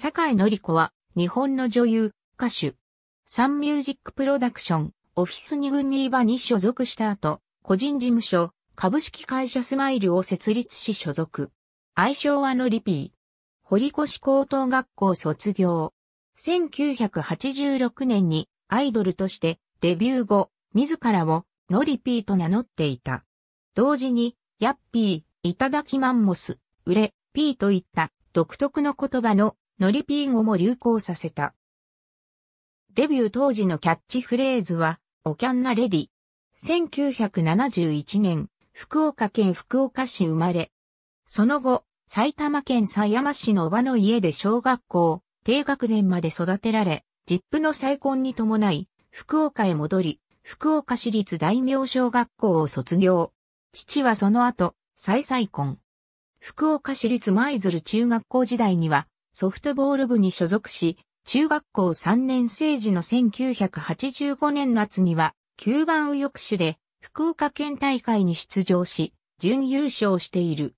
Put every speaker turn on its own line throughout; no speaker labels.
坂井紀子は、日本の女優、歌手。サンミュージックプロダクション、オフィスニグニーバに所属した後、個人事務所、株式会社スマイルを設立し所属。愛称はノリピー。堀越高等学校卒業。1986年にアイドルとしてデビュー後、自らをノリピーと名乗っていた。同時に、ヤッピー、いただきマンモス、売れ、ピーといった独特の言葉のノリピー語も流行させた。デビュー当時のキャッチフレーズは、おキャンナレディ。1971年、福岡県福岡市生まれ。その後、埼玉県狭山市のおばの家で小学校、低学年まで育てられ、実父の再婚に伴い、福岡へ戻り、福岡市立大名小学校を卒業。父はその後、再再婚。福岡市立舞鶴中学校時代には、ソフトボール部に所属し、中学校3年生時の1985年夏には、9番右翼手で福岡県大会に出場し、準優勝している。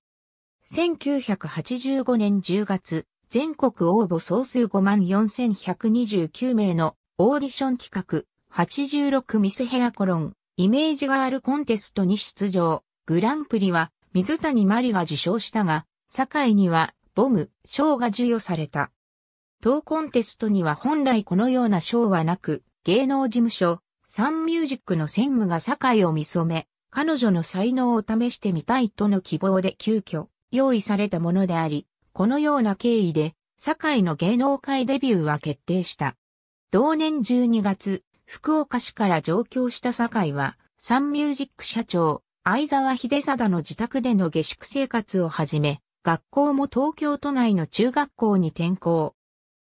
1985年10月、全国応募総数54,129名のオーディション企画86ミスヘアコロンイメージガールコンテストに出場。グランプリは水谷まりが受賞したが、堺にはボム賞が授与された。当コンテストには本来このような賞はなく、芸能事務所、サンミュージックの専務が酒井を見初め、彼女の才能を試してみたいとの希望で急遽用意されたものであり、このような経緯で、酒井の芸能界デビューは決定した。同年12月、福岡市から上京した酒井は、サンミュージック社長、相沢秀貞の自宅での下宿生活を始め、学校も東京都内の中学校に転校。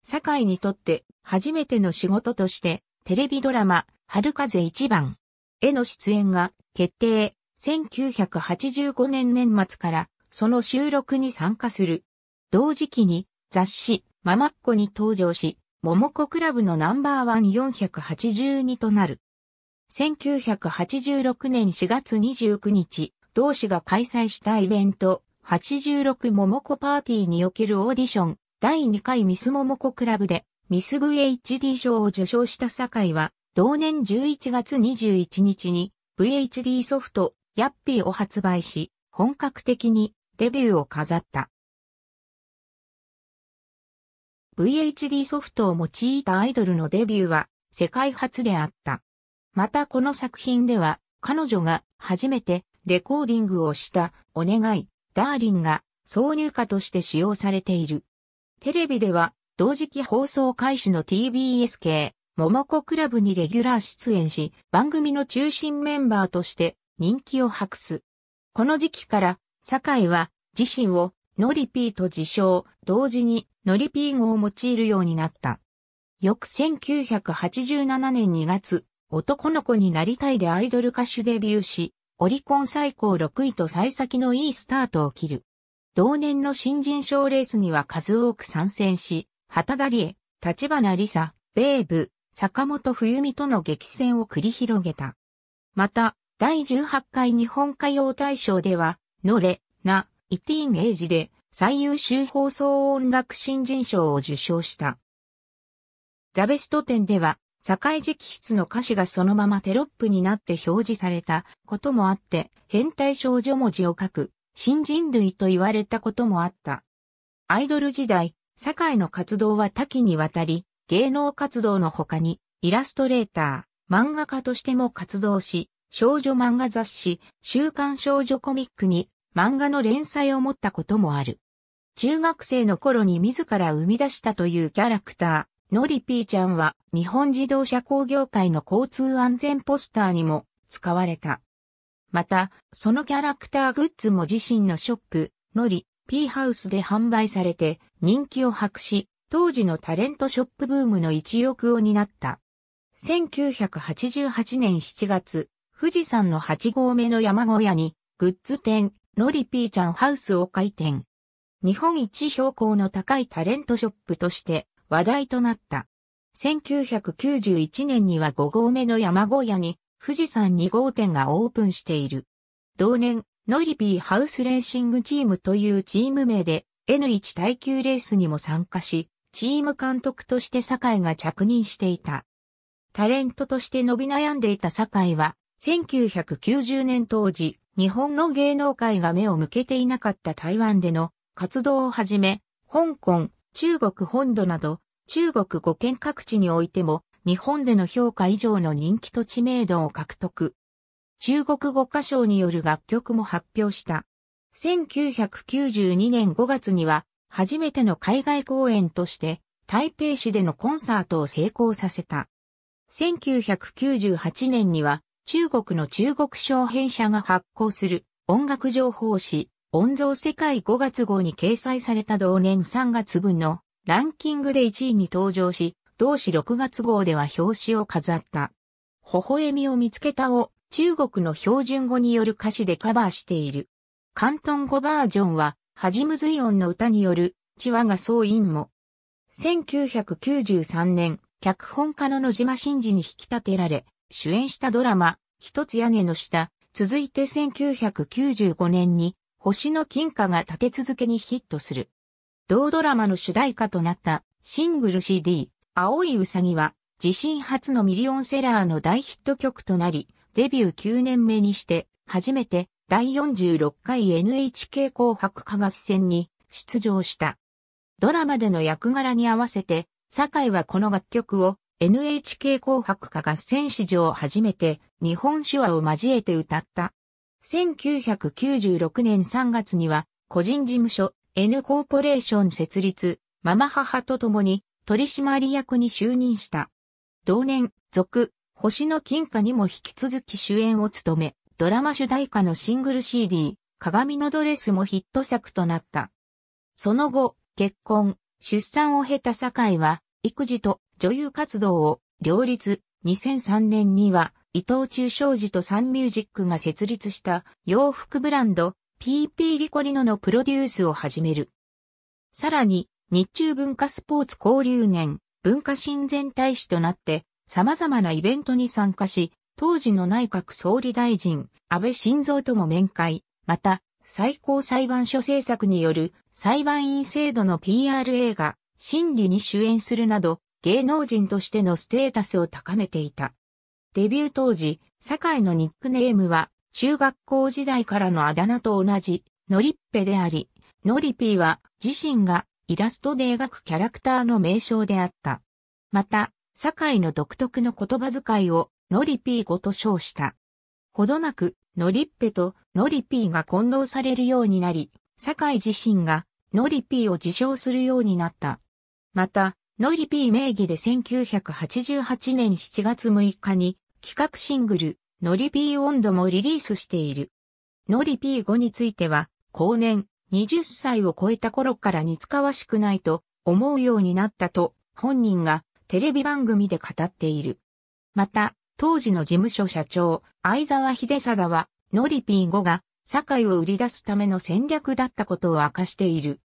堺にとって初めての仕事として、テレビドラマ、春風一番への出演が決定。1985年年末からその収録に参加する。同時期に雑誌、ママッコに登場し、モモコクラブのナンバーワン482となる。1986年4月29日、同志が開催したイベント、86ももこパーティーにおけるオーディション第2回ミス桃子クラブでミス VHD 賞を受賞した酒井は同年11月21日に VHD ソフトヤッピーを発売し本格的にデビューを飾った。VHD ソフトを用いたアイドルのデビューは世界初であった。またこの作品では彼女が初めてレコーディングをしたお願いダーリンが挿入歌として使用されている。テレビでは、同時期放送開始の TBS 系、桃子クラブにレギュラー出演し、番組の中心メンバーとして人気を博す。この時期から、酒井は自身をノリピーと自称、同時にノリピー語を用いるようになった。翌1987年2月、男の子になりたいでアイドル歌手デビューし、オリコン最高6位と最先のいいスタートを切る。同年の新人賞レースには数多く参戦し、旗田理恵、立花理沙、ベーブ、坂本冬美との激戦を繰り広げた。また、第18回日本歌謡大賞では、のれ、な、イティーンエイジで最優秀放送音楽新人賞を受賞した。ザベスト展では、境直筆の歌詞がそのままテロップになって表示されたこともあって、変態少女文字を書く、新人類と言われたこともあった。アイドル時代、堺の活動は多岐にわたり、芸能活動の他に、イラストレーター、漫画家としても活動し、少女漫画雑誌、週刊少女コミックに漫画の連載を持ったこともある。中学生の頃に自ら生み出したというキャラクター、のりぴーちゃんは日本自動車工業会の交通安全ポスターにも使われた。また、そのキャラクターグッズも自身のショップ、のり、ーハウスで販売されて人気を博し、当時のタレントショップブームの一翼を担った。1988年7月、富士山の8合目の山小屋に、グッズ店、のりぴーちゃんハウスを開店。日本一標高の高いタレントショップとして、話題となった。1991年には5号目の山小屋に富士山2号店がオープンしている。同年、ノイリピーハウスレーシングチームというチーム名で N1 耐久レースにも参加し、チーム監督として酒井が着任していた。タレントとして伸び悩んでいた酒井は、1990年当時、日本の芸能界が目を向けていなかった台湾での活動をはじめ、香港、中国本土など、中国語県各地においても、日本での評価以上の人気と知名度を獲得。中国語歌唱による楽曲も発表した。1992年5月には、初めての海外公演として、台北市でのコンサートを成功させた。1998年には、中国の中国商編社が発行する音楽情報誌、音像世界5月号に掲載された同年3月分のランキングで1位に登場し、同志6月号では表紙を飾った。微笑みを見つけたを中国の標準語による歌詞でカバーしている。関東語バージョンは、はじむずい音の歌による、チワが総員も。1993年、脚本家の野島真嗣に引き立てられ、主演したドラマ、一つ屋根の下、続いて1995年に、星の金貨が立て続けにヒットする。同ドラマの主題歌となったシングル CD、青いうさぎは、自身初のミリオンセラーの大ヒット曲となり、デビュー9年目にして、初めて第46回 NHK 紅白歌合戦に出場した。ドラマでの役柄に合わせて、酒井はこの楽曲を NHK 紅白歌合戦史上初めて日本手話を交えて歌った。1996年3月には、個人事務所 N コーポレーション設立、ママ母と共に取締役に就任した。同年、続、星の金貨にも引き続き主演を務め、ドラマ主題歌のシングル CD、鏡のドレスもヒット作となった。その後、結婚、出産を経た堺は、育児と女優活動を両立、2003年には、伊藤忠商事とサンミュージックが設立した洋服ブランド PP リコリノのプロデュースを始める。さらに、日中文化スポーツ交流年、文化親善大使となって、様々なイベントに参加し、当時の内閣総理大臣、安倍晋三とも面会、また、最高裁判所政策による裁判員制度の PR 映画、真理に主演するなど、芸能人としてのステータスを高めていた。デビュー当時、酒井のニックネームは、中学校時代からのあだ名と同じ、ノリッペであり、ノリピーは自身がイラストで描くキャラクターの名称であった。また、酒井の独特の言葉遣いをノリピー語と称した。ほどなく、ノリッペとノリピーが混同されるようになり、酒井自身がノリピーを自称するようになった。また、ノリピー名義で1988年7月6日に企画シングル、ノリピー温度もリリースしている。ノリピー5については、後年、20歳を超えた頃から似つかわしくないと思うようになったと、本人がテレビ番組で語っている。また、当時の事務所社長、相沢秀貞は、ノリピー5が、堺を売り出すための戦略だったことを明かしている。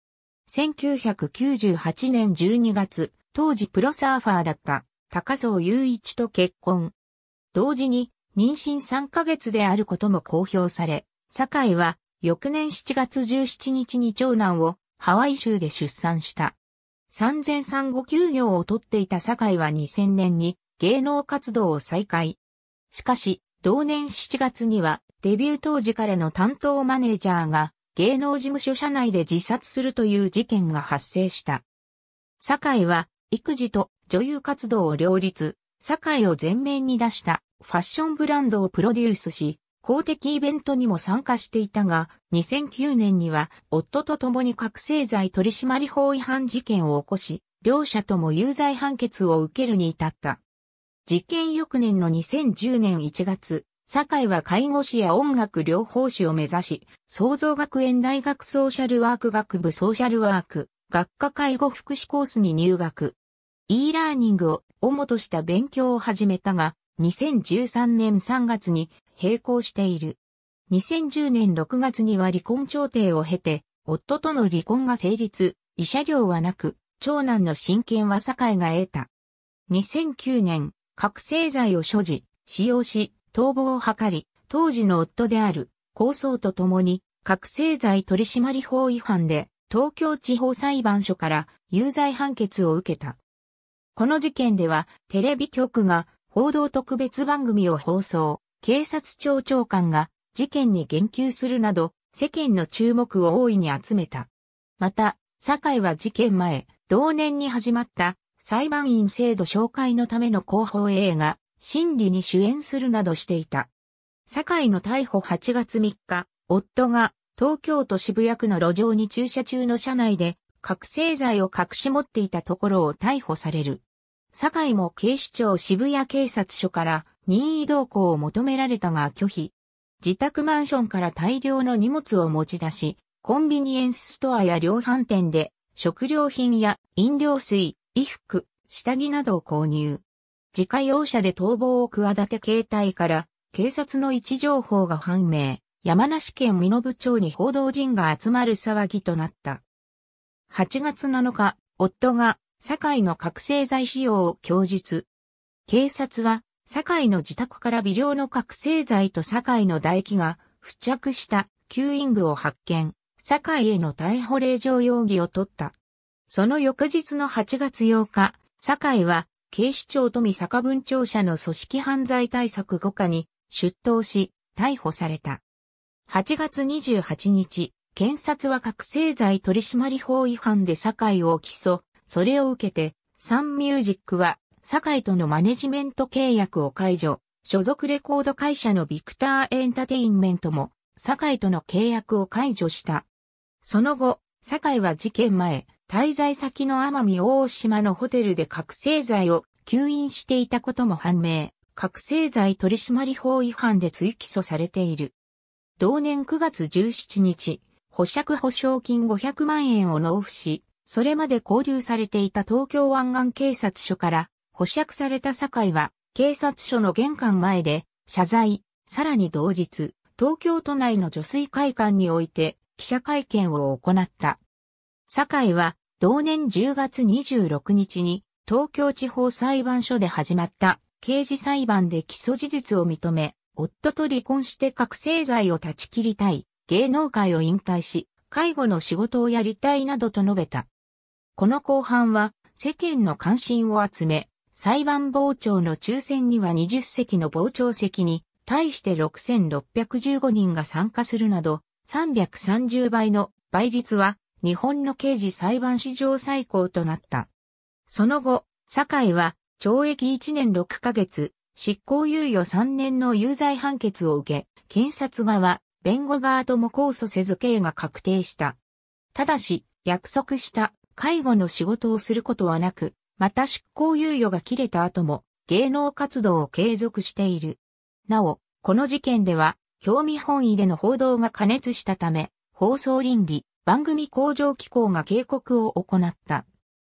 1998年12月、当時プロサーファーだった高層雄一と結婚。同時に妊娠3ヶ月であることも公表され、堺井は翌年7月17日に長男をハワイ州で出産した。産前産後休業を取っていた堺井は2000年に芸能活動を再開。しかし、同年7月にはデビュー当時からの担当マネージャーが芸能事務所社内で自殺するという事件が発生した。堺井は育児と女優活動を両立、堺を前面に出したファッションブランドをプロデュースし、公的イベントにも参加していたが、2009年には夫と共に覚醒剤取締法違反事件を起こし、両者とも有罪判決を受けるに至った。事件翌年の2010年1月、酒井は介護士や音楽療法士を目指し、創造学園大学ソーシャルワーク学部ソーシャルワーク、学科介護福祉コースに入学。e ラーニングを主とした勉強を始めたが、2013年3月に並行している。2010年6月には離婚調停を経て、夫との離婚が成立、慰謝料はなく、長男の親権は堺が得た。2009年、覚醒剤を所持、使用し、逃亡を図り、当時の夫である、高僧と共に、覚醒剤取締法違反で、東京地方裁判所から有罪判決を受けた。この事件では、テレビ局が報道特別番組を放送、警察庁長官が事件に言及するなど、世間の注目を大いに集めた。また、堺は事件前、同年に始まった裁判員制度紹介のための広報映画、審理に主演するなどしていた。堺の逮捕8月3日、夫が東京都渋谷区の路上に駐車中の車内で覚醒剤を隠し持っていたところを逮捕される。堺井も警視庁渋谷警察署から任意同行を求められたが拒否。自宅マンションから大量の荷物を持ち出し、コンビニエンスストアや量販店で食料品や飲料水、衣服、下着などを購入。自家用車で逃亡を企て携帯から警察の位置情報が判明。山梨県身延町に報道陣が集まる騒ぎとなった。8月7日、夫が、堺の覚醒剤使用を供述。警察は、堺の自宅から微量の覚醒剤と堺の唾液が付着した吸引具を発見、堺への逮捕令状容疑を取った。その翌日の8月8日、堺は警視庁富坂分庁舎の組織犯罪対策5課に出頭し、逮捕された。8月28日、検察は覚醒剤取締法違反で堺を起訴、それを受けて、サンミュージックは、堺とのマネジメント契約を解除、所属レコード会社のビクターエンタテインメントも、堺との契約を解除した。その後、堺は事件前、滞在先の奄美大島のホテルで覚醒剤を吸引していたことも判明。覚醒剤取締法違反で追起訴されている。同年9月17日、保釈保証金500万円を納付し、それまで交留されていた東京湾岸警察署から保釈された井は、警察署の玄関前で謝罪、さらに同日、東京都内の女水会館において記者会見を行った。井は同年10月26日に東京地方裁判所で始まった刑事裁判で起訴事実を認め、夫と離婚して覚醒剤を断ち切りたい芸能界を引退し、介護の仕事をやりたいなどと述べた。この後半は世間の関心を集め、裁判傍聴の抽選には20席の傍聴席に、対して6615人が参加するなど、330倍の倍率は日本の刑事裁判史上最高となった。その後、堺は懲役1年6ヶ月、執行猶予3年の有罪判決を受け、検察側、弁護側とも控訴せず刑が確定した。ただし、約束した介護の仕事をすることはなく、また執行猶予が切れた後も芸能活動を継続している。なお、この事件では、興味本位での報道が加熱したため、放送倫理、番組向上機構が警告を行った。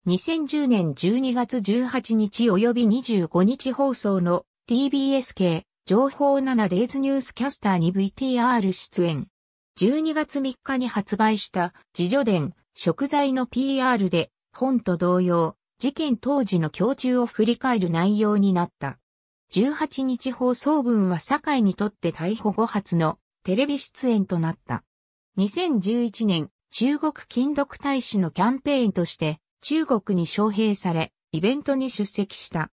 2010年12月18日及び25日放送の TBS 系情報 7days ニュースキャスターに VTR 出演。12月3日に発売した自助伝食材の PR で本と同様、事件当時の胸中を振り返る内容になった。18日放送分は堺にとって逮捕後初のテレビ出演となった。2011年、中国金属大使のキャンペーンとして中国に招聘され、イベントに出席した。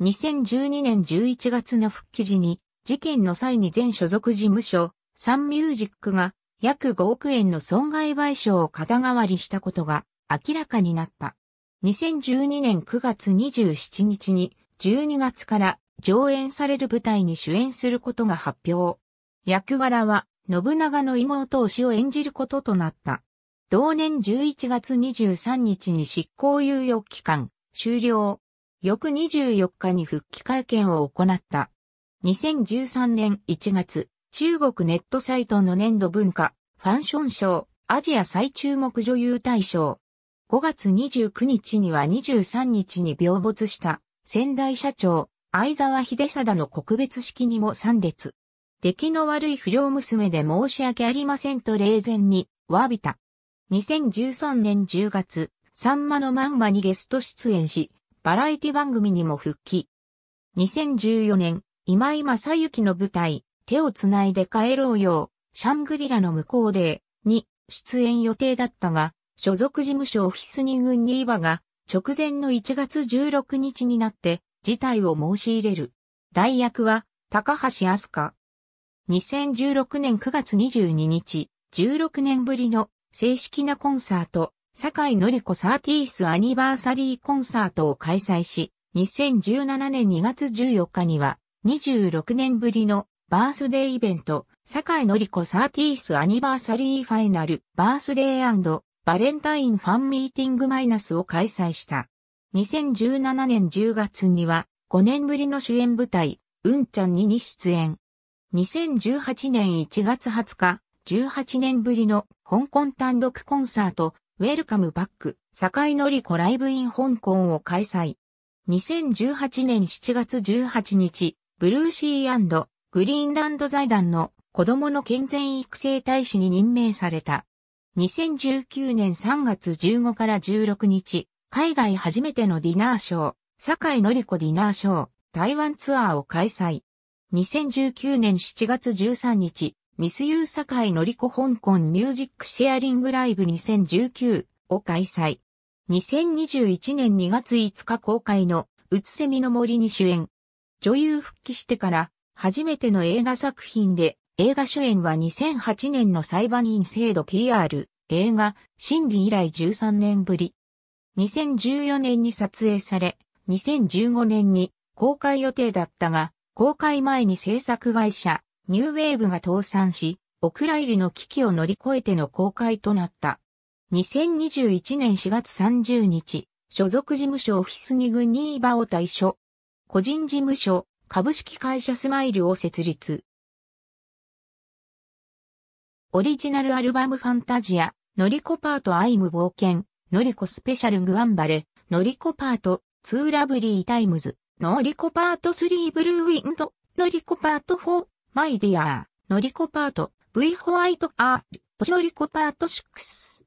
2012年11月の復帰時に、事件の際に全所属事務所、サンミュージックが約5億円の損害賠償を肩代わりしたことが明らかになった。2012年9月27日に12月から上演される舞台に主演することが発表。役柄は信長の妹推しを演じることとなった。同年11月23日に執行猶予期間終了。翌24日に復帰会見を行った。2013年1月、中国ネットサイトの年度文化、ファンション賞、アジア最注目女優大賞。5月29日には23日に病没した仙台社長、相沢秀貞の告別式にも参列。出来の悪い不良娘で申し訳ありませんと冷前に詫びた。2013年10月、さんまのまんまにゲスト出演し、バラエティ番組にも復帰。2014年、今井正幸の舞台、手をつないで帰ろうよ、シャングリラの向こうで、に出演予定だったが、所属事務所オフィスに軍にバが、直前の1月16日になって、事態を申し入れる。代役は、高橋明日香。2016年9月22日、16年ぶりの正式なコンサート、坂井紀子サーティースアニバーサリーコンサートを開催し、2017年2月14日には、26年ぶりのバースデーイベント、坂井紀子サーティースアニバーサリーファイナルバースデーバレンタインファンミーティングマイナスを開催した。2017年10月には、5年ぶりの主演舞台、うんちゃんにに出演。2018年1月20日、18年ぶりの香港単独コンサート、ウェルカムバック、堺のりこライブイン香港を開催。2018年7月18日、ブルーシーグリーンランド財団の子供の健全育成大使に任命された。2019年3月15から16日、海外初めてのディナーショー、堺のりこディナーショー、台湾ツアーを開催。2019年7月13日、ミスユー堺のりこ香港ミュージックシェアリングライブ2019を開催。2021年2月5日公開のうつせみの森に主演。女優復帰してから初めての映画作品で映画主演は2008年の裁判員制度 PR 映画審理以来13年ぶり。2014年に撮影され、2015年に公開予定だったが、公開前に制作会社ニューウェーブが倒産し、お蔵入りの危機を乗り越えての公開となった。2021年4月30日、所属事務所オフィスニグニーバを退所。個人事務所、株式会社スマイルを設立。オリジナルアルバムファンタジア、ノリコパートアイム冒険、ノリコスペシャルグアンバレ、ノリコパート、ツーラブリータイムズ、ノリコパート3ブルーウィンド、ノリコパート4、マイディアー、ノリコパート、V ホワイトアー、ポシノリコパート6、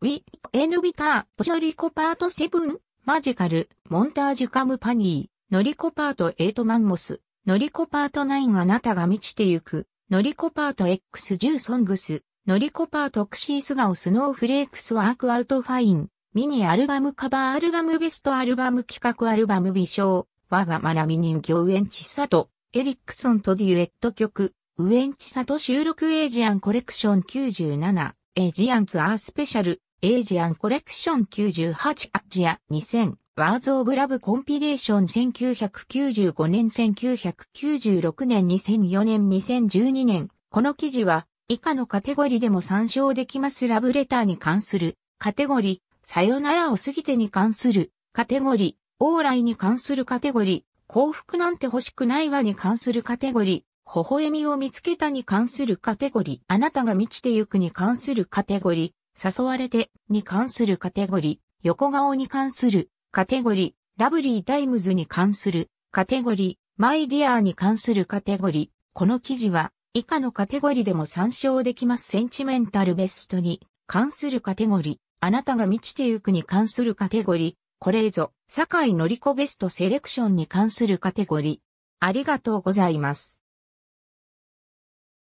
ウィ、エヌビター、ポシノリコパート7、マジカル、モンタージュカムパニー、ノリコパート8マンモス、ノリコパート9あなたが満ちてゆく、ノリコパート X10 ソングス、ノリコパートクシースガオスノーフレークスワークアウトファイン、ミニアルバムカバーアルバムベストアルバム企画アルバム美少、我が学び人形園ちさと、エリックソンとデュエット曲、ウエンチサト収録エイジアンコレクション97、エイジアンツアースペシャル、エイジアンコレクション98アジア2000、ワーズオブラブコンピレーション1995年1996年2004年2012年、この記事は以下のカテゴリーでも参照できますラブレターに関するカテゴリー、さよならを過ぎてに関するカテゴリー、往来に関するカテゴリー、幸福なんて欲しくないわに関するカテゴリ微笑みを見つけたに関するカテゴリー、あなたが満ちてゆくに関するカテゴリー、誘われてに関するカテゴリー、横顔に関するカテゴリー、ラブリータイムズに関するカテゴリー、マイディアーに関するカテゴリー、この記事は以下のカテゴリーでも参照できますセンチメンタルベストに関するカテゴリー、あなたが満ちてゆくに関するカテゴリー、これぞ、酒井のりこベストセレクションに関するカテゴリー。ありがとうございます。